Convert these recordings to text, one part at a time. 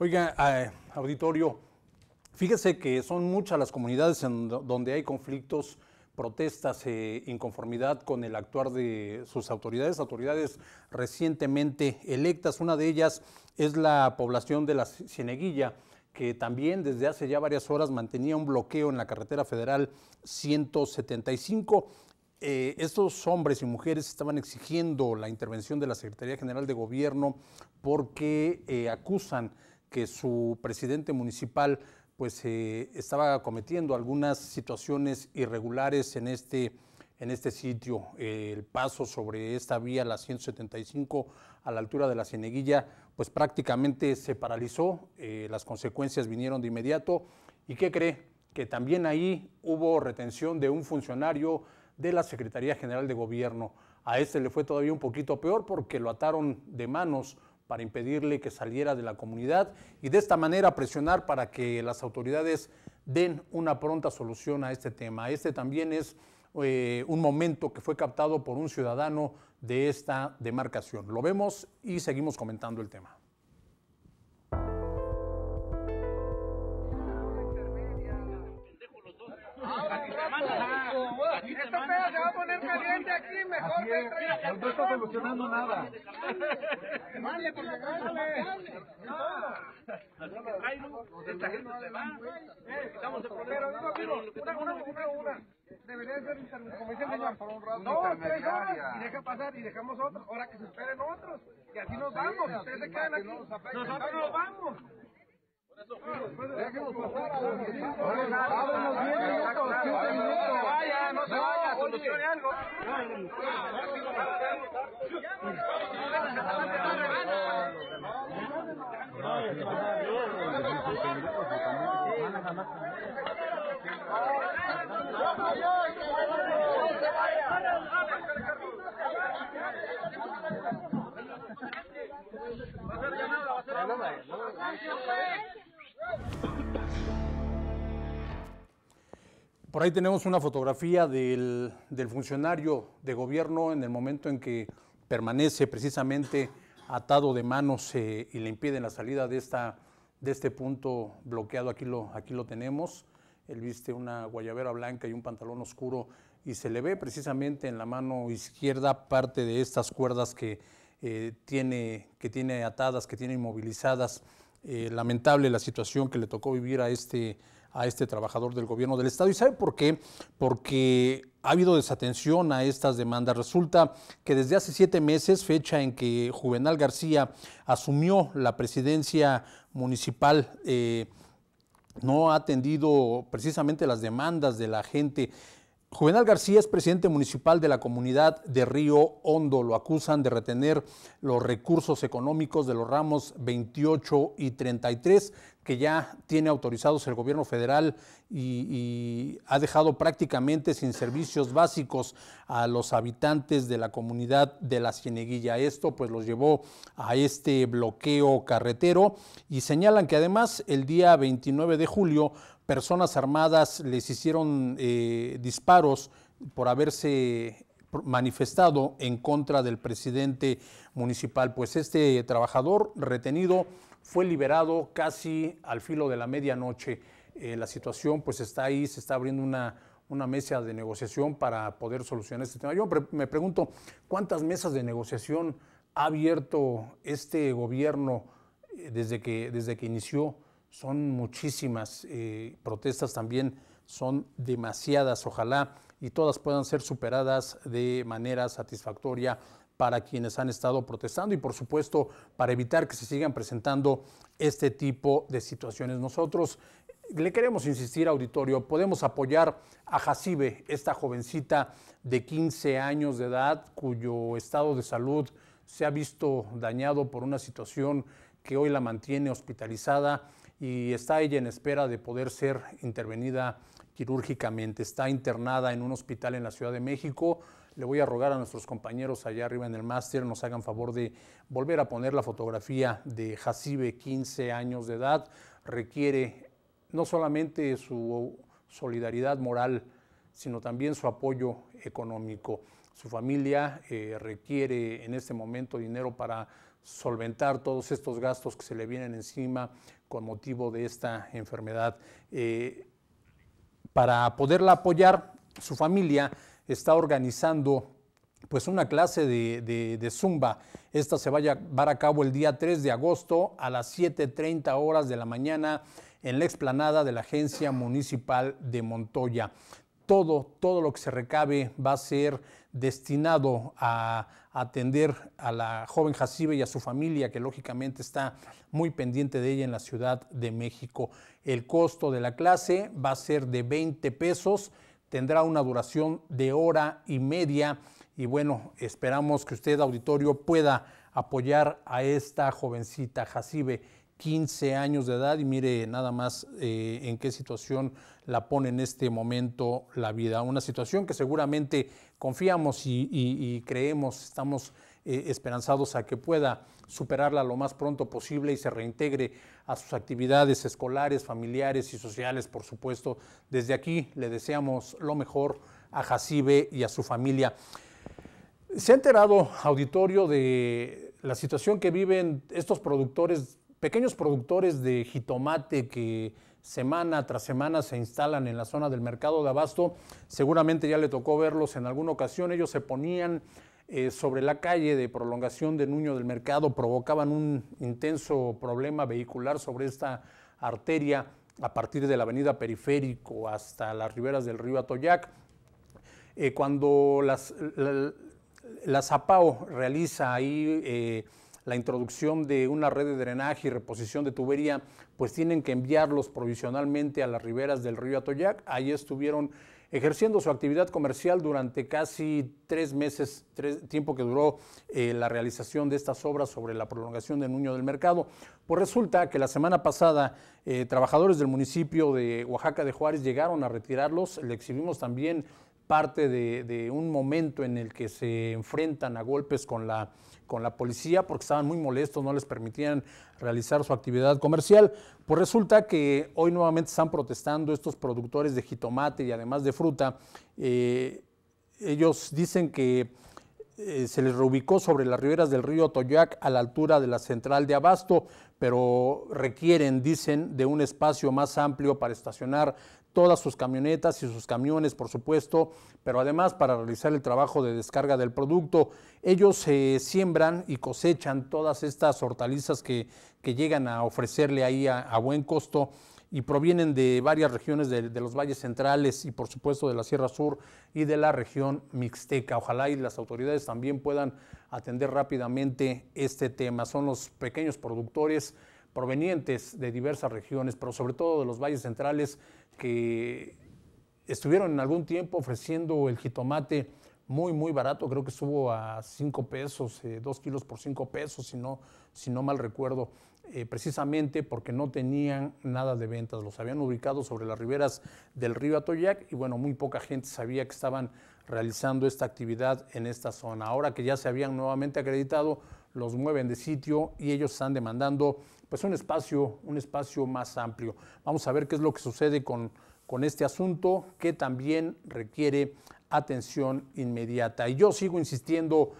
Oiga, eh, auditorio, fíjese que son muchas las comunidades en donde hay conflictos protestas e inconformidad con el actuar de sus autoridades, autoridades recientemente electas. Una de ellas es la población de la Cieneguilla, que también desde hace ya varias horas mantenía un bloqueo en la carretera federal 175. Eh, estos hombres y mujeres estaban exigiendo la intervención de la Secretaría General de Gobierno porque acusan que su presidente municipal pues eh, estaba cometiendo algunas situaciones irregulares en este, en este sitio. el paso sobre esta vía, la 175, a la altura de la Cieneguilla, pues prácticamente se paralizó, eh, las consecuencias vinieron de inmediato. ¿Y qué cree? Que también ahí hubo retención de un funcionario de la Secretaría General de Gobierno. A este le fue todavía un poquito peor porque lo ataron de manos para impedirle que saliera de la comunidad y de esta manera presionar para que las autoridades den una pronta solución a este tema. Este también es eh, un momento que fue captado por un ciudadano de esta demarcación. Lo vemos y seguimos comentando el tema. Dale, porque dale. esta gente se va. Estamos de Pero digo, amigo, una, una, una, una. Debería ser, como por un rato. No, tres horas. Y deja pasar y dejamos otros. Ahora que se esperen otros. Y así nos vamos. Ustedes se quedan aquí. Nosotros nos vamos. Dejemos pasar. Vámonos 10 minutos, Vamos, minutos. No se no se vayan solucione algo. Por ahí tenemos una fotografía del, funcionario de gobierno en el momento en que permanece precisamente atado de manos eh, y le impiden la salida de, esta, de este punto bloqueado. Aquí lo, aquí lo tenemos. Él viste una guayabera blanca y un pantalón oscuro y se le ve precisamente en la mano izquierda parte de estas cuerdas que, eh, tiene, que tiene atadas, que tiene inmovilizadas. Eh, lamentable la situación que le tocó vivir a este a este trabajador del gobierno del Estado. ¿Y sabe por qué? Porque ha habido desatención a estas demandas. Resulta que desde hace siete meses, fecha en que Juvenal García asumió la presidencia municipal, eh, no ha atendido precisamente las demandas de la gente Juvenal García es presidente municipal de la comunidad de Río Hondo. Lo acusan de retener los recursos económicos de los ramos 28 y 33 que ya tiene autorizados el gobierno federal y, ha dejado prácticamente sin servicios básicos a los habitantes de la comunidad de la Cieneguilla. Esto pues los llevó a este bloqueo carretero y señalan que además el día 29 de julio personas armadas les hicieron eh, disparos por haberse manifestado en contra del presidente municipal. Pues este trabajador retenido fue liberado casi al filo de la medianoche. Eh, la situación pues está ahí, se está abriendo una, una mesa de negociación para poder solucionar este tema. Yo me pregunto, ¿cuántas mesas de negociación ha abierto este gobierno eh, desde que, desde que inició? son muchísimas, eh, protestas también son demasiadas, ojalá, y todas puedan ser superadas de manera satisfactoria para quienes han estado protestando y por supuesto para evitar que se sigan presentando este tipo de situaciones. Nosotros eh, le queremos insistir, auditorio, podemos apoyar a Jacibe, esta jovencita de 15 años de edad cuyo estado de salud se ha visto dañado por una situación que hoy la mantiene hospitalizada y está ella en espera de poder ser intervenida quirúrgicamente. Está internada en un hospital en la Ciudad de México. Le voy a rogar a nuestros compañeros allá arriba en el máster nos hagan favor de volver a poner la fotografía de Jacibe, 15 años de edad. Requiere no solamente su solidaridad moral, sino también su apoyo económico. Su familia eh, requiere en este momento dinero para solventar todos estos gastos que se le vienen encima, con motivo de esta enfermedad. Eh, para poderla apoyar, su familia está organizando pues una clase de, zumba. Esta se va a llevar a cabo el día 3 de agosto a las 7.30 horas de la mañana en la explanada de la Agencia Municipal de Montoya. Todo, todo lo que se recabe va a ser destinado a, atender a la joven Jacibe y a su familia, que lógicamente está muy pendiente de ella en la Ciudad de México. El costo de la clase va a ser de 20 pesos, tendrá una duración de hora y media y bueno, esperamos que usted, auditorio, pueda apoyar a esta jovencita Jacibe 15 años de edad y mire nada más eh, en qué situación la pone en este momento la vida. Una situación que seguramente confiamos y, creemos, estamos eh, esperanzados a que pueda superarla lo más pronto posible y se reintegre a sus actividades escolares, familiares y sociales, por supuesto. Desde aquí le deseamos lo mejor a Jacibe y a su familia. ¿Se ha enterado, auditorio, de la situación que viven estos productores pequeños productores de jitomate que semana tras semana se instalan en la zona del mercado de abasto, seguramente ya le tocó verlos en alguna ocasión, ellos se ponían eh, sobre la calle de prolongación de Nuño del Mercado, provocaban un intenso problema vehicular sobre esta arteria a partir de la avenida Periférico hasta las riberas del río Atoyac. Eh, cuando las, la, ZAPAO realiza ahí... Eh, la introducción de una red de drenaje y reposición de tubería, pues tienen que enviarlos provisionalmente a las riberas del río Atoyac. Ahí estuvieron ejerciendo su actividad comercial durante casi tres meses, tiempo que duró eh, la realización de estas obras sobre la prolongación de Nuño del Mercado. Pues resulta que la semana pasada eh, trabajadores del municipio de Oaxaca de Juárez llegaron a retirarlos, le exhibimos también parte de, un momento en el que se enfrentan a golpes con la, con la policía porque estaban muy molestos, no les permitían realizar su actividad comercial. Pues resulta que hoy nuevamente están protestando estos productores de jitomate y además de fruta. Eh, ellos dicen que eh, se les reubicó sobre las riberas del río Toyac a la altura de la central de Abasto, pero requieren, dicen, de un espacio más amplio para estacionar todas sus camionetas y sus camiones, por supuesto, pero además para realizar el trabajo de descarga del producto. Ellos siembran y cosechan todas estas hortalizas que, llegan a ofrecerle ahí a, buen costo y provienen de varias regiones de, de los valles centrales y por supuesto de la Sierra Sur y de la región mixteca. Ojalá y las autoridades también puedan atender rápidamente este tema. Son los pequeños productores provenientes de diversas regiones, pero sobre todo de los valles centrales que estuvieron en algún tiempo ofreciendo el jitomate muy, muy barato, creo que estuvo a 5 pesos, 2 eh, kilos por 5 pesos, si no, si no mal recuerdo, eh, precisamente porque no tenían nada de ventas, los habían ubicado sobre las riberas del río Atoyac y bueno, muy poca gente sabía que estaban realizando esta actividad en esta zona. Ahora que ya se habían nuevamente acreditado, los mueven de sitio y ellos están demandando pues un espacio, un espacio más amplio. Vamos a ver qué es lo que sucede con, con este asunto que también requiere atención inmediata. Y yo sigo insistiendo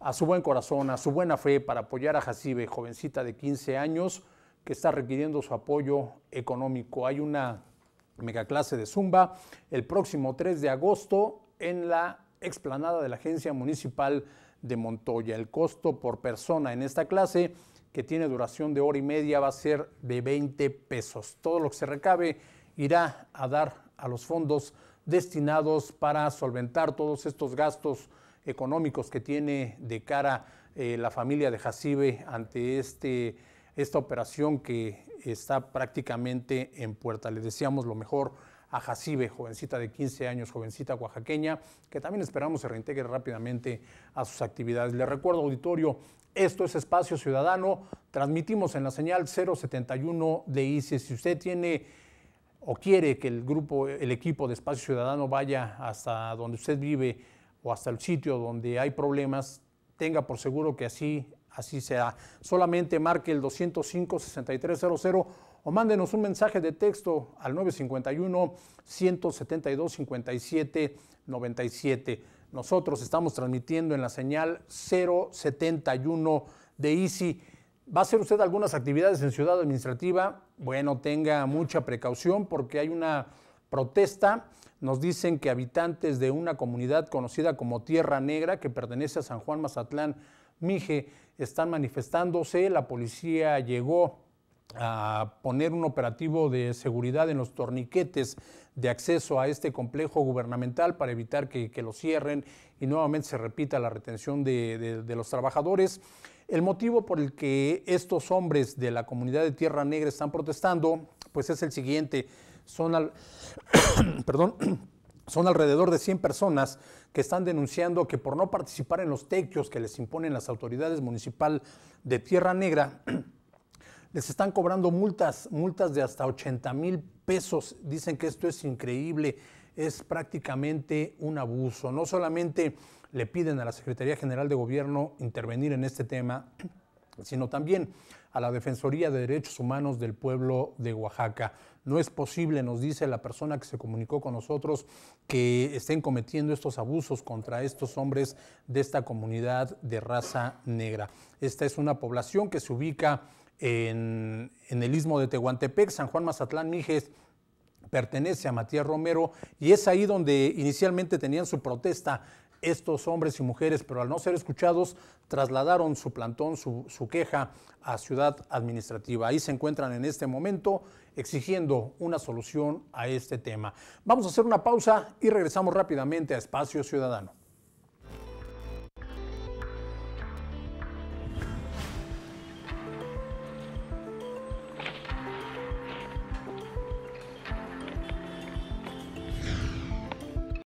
a su buen corazón, a su buena fe para apoyar a Jacibe, jovencita de 15 años que está requiriendo su apoyo económico. Hay una megaclase de Zumba el próximo 3 de agosto en la explanada de la Agencia Municipal de Montoya. El costo por persona en esta clase, que tiene duración de hora y media, va a ser de 20 pesos. Todo lo que se recabe irá a dar a los fondos destinados para solventar todos estos gastos económicos que tiene de cara eh, la familia de Jacibe ante este, esta operación que está prácticamente en puerta. Le decíamos lo mejor a Jacibe, jovencita de 15 años, jovencita oaxaqueña, que también esperamos se reintegre rápidamente a sus actividades. Le recuerdo, auditorio, esto es Espacio Ciudadano, transmitimos en la señal 071 de ICE. Si usted tiene o quiere que el grupo, el equipo de Espacio Ciudadano vaya hasta donde usted vive o hasta el sitio donde hay problemas, tenga por seguro que así, así será. Solamente marque el 205 6300 o mándenos un mensaje de texto al 951-172-5797. Nosotros estamos transmitiendo en la señal 071 de ICI. ¿Va a hacer usted algunas actividades en Ciudad Administrativa? Bueno, tenga mucha precaución porque hay una protesta. Nos dicen que habitantes de una comunidad conocida como Tierra Negra, que pertenece a San Juan Mazatlán, Mije, están manifestándose. La policía llegó a poner un operativo de seguridad en los torniquetes de acceso a este complejo gubernamental para evitar que, lo cierren y nuevamente se repita la retención de, los trabajadores. El motivo por el que estos hombres de la comunidad de Tierra Negra están protestando, pues es el siguiente. Son, perdón, son alrededor de 100 personas que están denunciando que por no participar en los tequios que les imponen las autoridades municipal de Tierra Negra, les están cobrando multas, multas de hasta 80 mil pesos. Dicen que esto es increíble, es prácticamente un abuso. No solamente le piden a la Secretaría General de Gobierno intervenir en este tema, sino también a la Defensoría de Derechos Humanos del pueblo de Oaxaca. No es posible, nos dice la persona que se comunicó con nosotros, que estén cometiendo estos abusos contra estos hombres de esta comunidad de raza negra. Esta es una población que se ubica en, el istmo de Tehuantepec, San Juan Mazatlán, Mijes pertenece a Matías Romero y es ahí donde inicialmente tenían su protesta estos hombres y mujeres, pero al no ser escuchados, trasladaron su plantón, su, queja a Ciudad Administrativa. Ahí se encuentran en este momento exigiendo una solución a este tema. Vamos a hacer una pausa y regresamos rápidamente a Espacio Ciudadano.